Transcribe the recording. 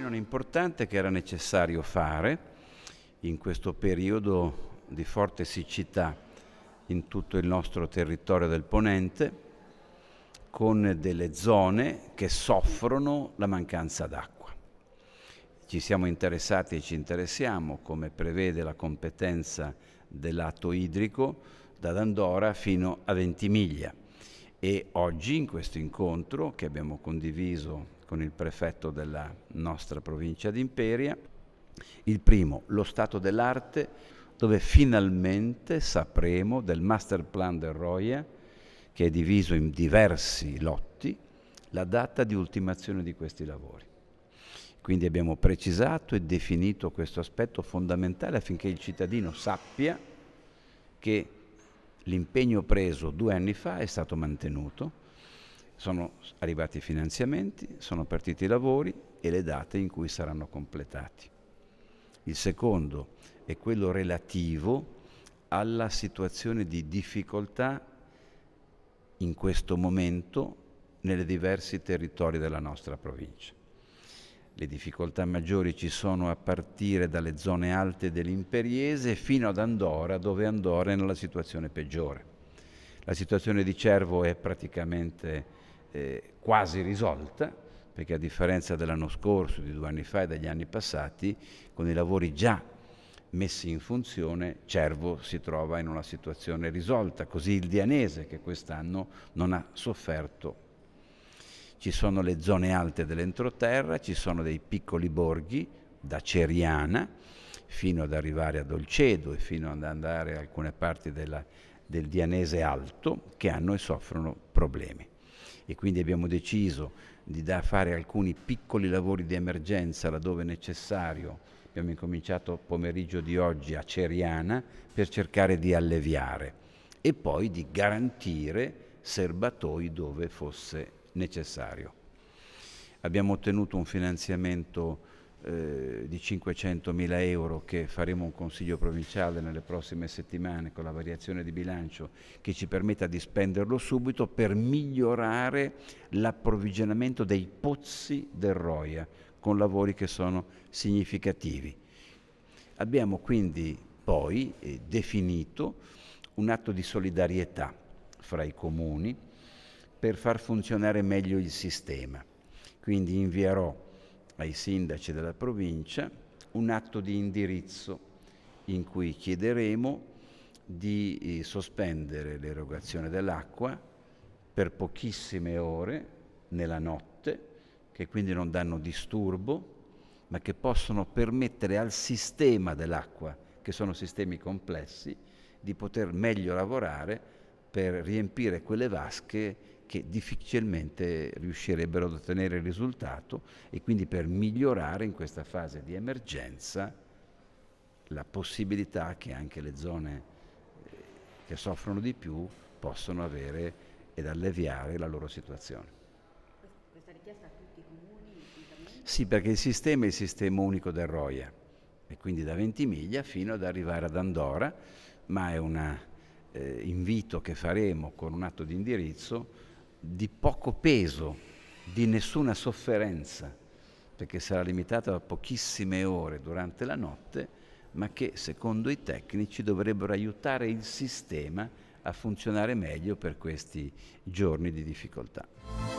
non importante che era necessario fare in questo periodo di forte siccità in tutto il nostro territorio del Ponente, con delle zone che soffrono la mancanza d'acqua. Ci siamo interessati e ci interessiamo, come prevede la competenza dell'atto idrico, da Dandora fino a Ventimiglia e oggi in questo incontro che abbiamo condiviso con il prefetto della nostra provincia di Imperia, il primo, lo stato dell'arte, dove finalmente sapremo del master plan del Roia, che è diviso in diversi lotti, la data di ultimazione di questi lavori. Quindi abbiamo precisato e definito questo aspetto fondamentale affinché il cittadino sappia che L'impegno preso due anni fa è stato mantenuto, sono arrivati i finanziamenti, sono partiti i lavori e le date in cui saranno completati. Il secondo è quello relativo alla situazione di difficoltà in questo momento nelle diversi territori della nostra provincia. Le difficoltà maggiori ci sono a partire dalle zone alte dell'Imperiese fino ad Andorra, dove Andorra è nella situazione peggiore. La situazione di Cervo è praticamente eh, quasi risolta, perché a differenza dell'anno scorso, di due anni fa e degli anni passati, con i lavori già messi in funzione, Cervo si trova in una situazione risolta, così il Dianese che quest'anno non ha sofferto ci sono le zone alte dell'entroterra, ci sono dei piccoli borghi, da Ceriana fino ad arrivare a Dolcedo e fino ad andare in alcune parti della, del Dianese Alto, che hanno e soffrono problemi. E quindi abbiamo deciso di fare alcuni piccoli lavori di emergenza laddove necessario. Abbiamo incominciato pomeriggio di oggi a Ceriana per cercare di alleviare e poi di garantire serbatoi dove fosse necessario necessario. Abbiamo ottenuto un finanziamento eh, di 500.000 euro che faremo un consiglio provinciale nelle prossime settimane con la variazione di bilancio che ci permetta di spenderlo subito per migliorare l'approvvigionamento dei pozzi del Roia con lavori che sono significativi. Abbiamo quindi poi eh, definito un atto di solidarietà fra i comuni, per far funzionare meglio il sistema. Quindi invierò ai sindaci della provincia un atto di indirizzo in cui chiederemo di eh, sospendere l'erogazione dell'acqua per pochissime ore nella notte, che quindi non danno disturbo, ma che possono permettere al sistema dell'acqua, che sono sistemi complessi, di poter meglio lavorare per riempire quelle vasche che difficilmente riuscirebbero ad ottenere il risultato e quindi per migliorare in questa fase di emergenza la possibilità che anche le zone eh, che soffrono di più possono avere ed alleviare la loro situazione. Questa richiesta a tutti i comuni? Sì, perché il sistema è il sistema unico del Roia e quindi da Ventimiglia fino ad arrivare ad Andorra, ma è un eh, invito che faremo con un atto di indirizzo di poco peso, di nessuna sofferenza, perché sarà limitata a pochissime ore durante la notte, ma che secondo i tecnici dovrebbero aiutare il sistema a funzionare meglio per questi giorni di difficoltà.